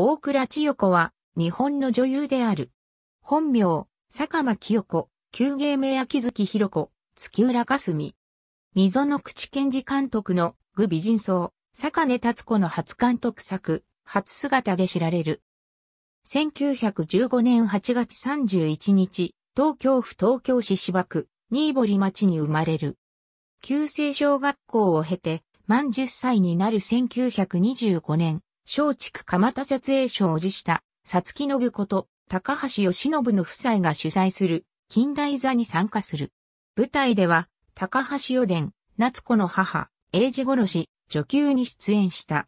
大倉千代子は、日本の女優である。本名、坂間清子、旧芸名秋月博子、月浦かすみ。溝の口健治監督の、具美人層、坂根達子の初監督作、初姿で知られる。1915年8月31日、東京府東京市芝区、新堀町に生まれる。旧制小学校を経て、満10歳になる1925年、松竹蒲田撮影所を辞した、さつきのぶこと高橋義信の夫妻が主催する近代座に参加する。舞台では、高橋予伝、夏子の母、栄治殺し、女給に出演した。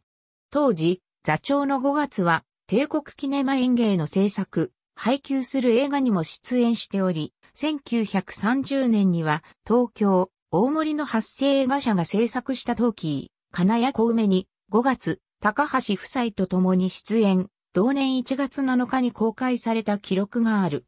当時、座長の5月は、帝国キネマ演芸の制作、配給する映画にも出演しており、1930年には、東京、大森の発声映画社が制作したトーキー、金谷小梅に、5月、高橋夫妻と共に出演、同年1月7日に公開された記録がある。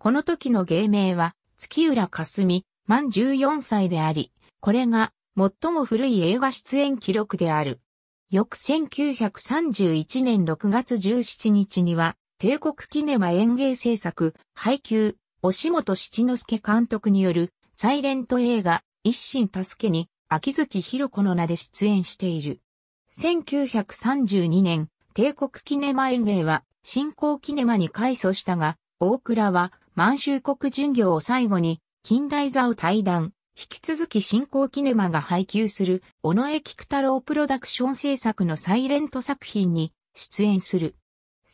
この時の芸名は、月浦かすみ、満14歳であり、これが最も古い映画出演記録である。翌1931年6月17日には、帝国キネマ演芸制作、配給、押本七之助監督による、サイレント映画、一心助けに、秋月博子の名で出演している。1932年、帝国キネマ園芸は、新興キネマに改祖したが、大倉は、満州国巡業を最後に、近代座を退団。引き続き新興キネマが配給する、尾上菊太郎プロダクション制作のサイレント作品に出演する。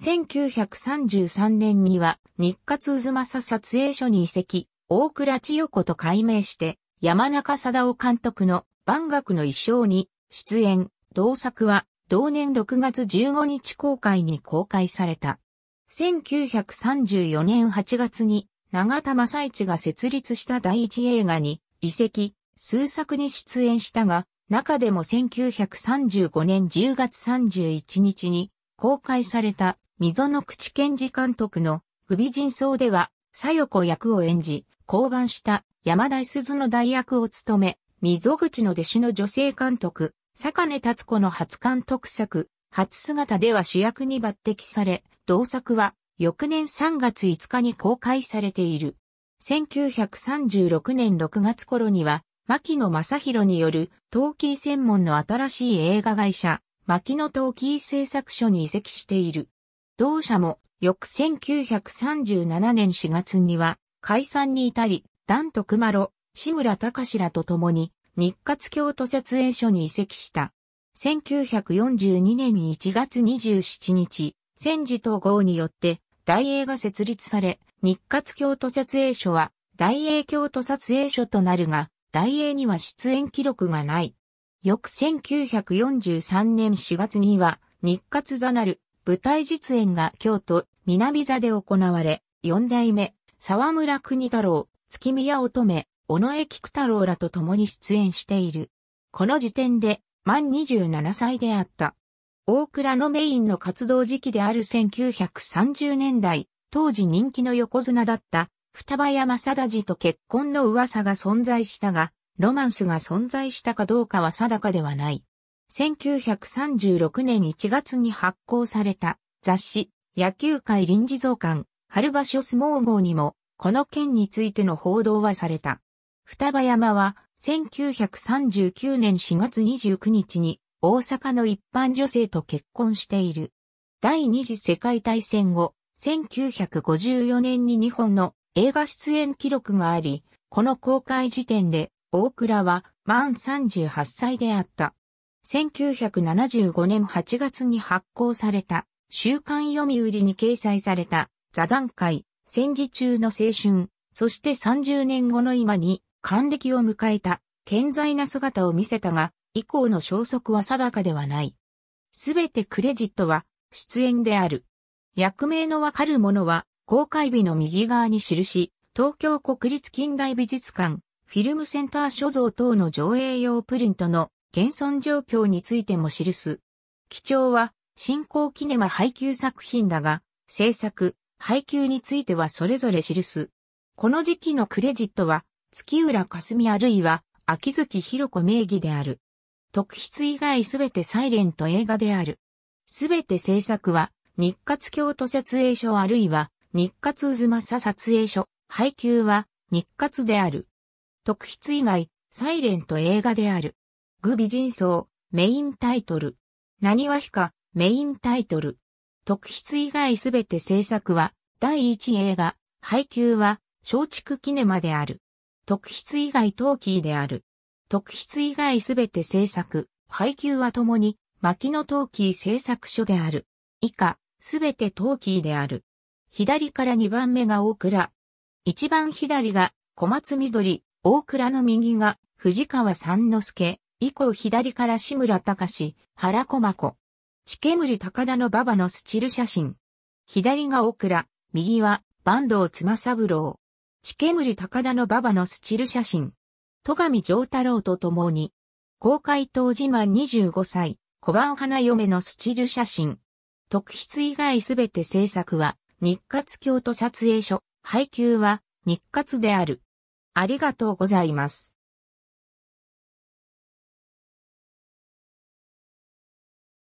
1933年には、日活渦政撮影所に移籍、大倉千代子と改名して、山中貞夫監督の万学の衣装に出演。同作は同年6月15日公開に公開された。1934年8月に長田正一が設立した第一映画に移籍、数作に出演したが、中でも1935年10月31日に公開された溝の口健二監督の不人相では、左横役を演じ、降板した山田鈴の代役を務め、溝口の弟子の女性監督、坂根達子の初監督作、初姿では主役に抜擢され、同作は翌年3月5日に公開されている。1936年6月頃には、牧野正宏による、陶器専門の新しい映画会社、牧野陶器製作所に移籍している。同社も、翌1937年4月には、解散に至り、ダンと熊野、志村隆らと共に、日活京都撮影所に移籍した。1942年1月27日、戦時統合によって大英が設立され、日活京都撮影所は大英京都撮影所となるが、大英には出演記録がない。翌1943年4月には、日活座なる舞台実演が京都南座で行われ、四代目、沢村国太郎、月宮乙女、尾上菊太郎らと共に出演している。この時点で、満27歳であった。大倉のメインの活動時期である1930年代、当時人気の横綱だった、双葉山貞治と結婚の噂が存在したが、ロマンスが存在したかどうかは定かではない。1936年1月に発行された雑誌野球界臨時増刊春場所相撲号にもこの件についての報道はされた。双葉山は1939年4月29日に大阪の一般女性と結婚している。第二次世界大戦後、1954年に日本の映画出演記録があり、この公開時点で大倉は満38歳であった。1975年8月に発行された週刊読売に掲載された座談会、戦時中の青春、そして30年後の今に還暦を迎えた、健在な姿を見せたが、以降の消息は定かではない。すべてクレジットは、出演である。役名のわかるものは、公開日の右側に記し、東京国立近代美術館、フィルムセンター所蔵等の上映用プリントの現存状況についても記す。基調は、新興キネマ配給作品だが、制作、配給についてはそれぞれ記す。この時期のクレジットは、月浦霞あるいは、秋月広子名義である。特筆以外すべてサイレント映画である。すべて制作は、日活京都撮影所あるいは、日活渦政撮影所、配給は、日活である。特筆以外、サイレント映画である。具美人層、メインタイトル。何は日か、メインタイトル。特筆以外すべて制作は、第一映画、配給は、松竹キネマである。特筆以外陶器である。特筆以外すべて制作、配給はともに、牧野陶器製作所である。以下、すべて陶器である。左から2番目が大倉。一番左が小松緑、大倉の右が藤川三之助、以降左から志村隆、原小真子。地煙高田の馬場のスチル写真。左が大倉、右は坂東妻三郎。地煙高田の馬場のスチル写真。戸上丈太郎と共に、公開当時満25歳、小判花嫁のスチル写真。特筆以外すべて制作は、日活京都撮影所、配給は、日活である。ありがとうございます。